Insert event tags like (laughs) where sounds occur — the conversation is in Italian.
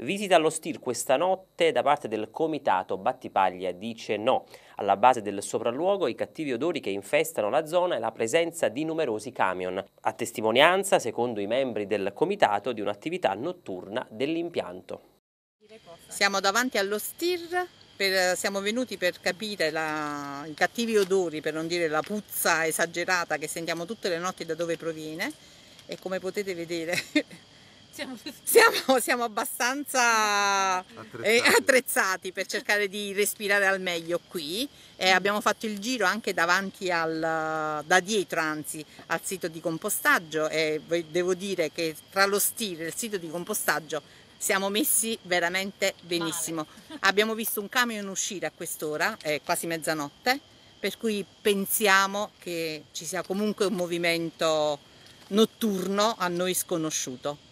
Visita allo STIL questa notte da parte del comitato Battipaglia dice no. Alla base del sopralluogo i cattivi odori che infestano la zona e la presenza di numerosi camion, a testimonianza, secondo i membri del comitato, di un'attività notturna dell'impianto. Siamo davanti allo STIR, per, siamo venuti per capire la, i cattivi odori, per non dire la puzza esagerata che sentiamo tutte le notti da dove proviene e come potete vedere siamo, (laughs) siamo, siamo abbastanza eh, attrezzati. attrezzati. per cercare di respirare al meglio qui e eh, mm. abbiamo fatto il giro anche davanti al, da dietro anzi al sito di compostaggio e devo dire che tra lo stile e il sito di compostaggio siamo messi veramente benissimo. Male. Abbiamo visto un camion uscire a quest'ora, è quasi mezzanotte, per cui pensiamo che ci sia comunque un movimento notturno a noi sconosciuto.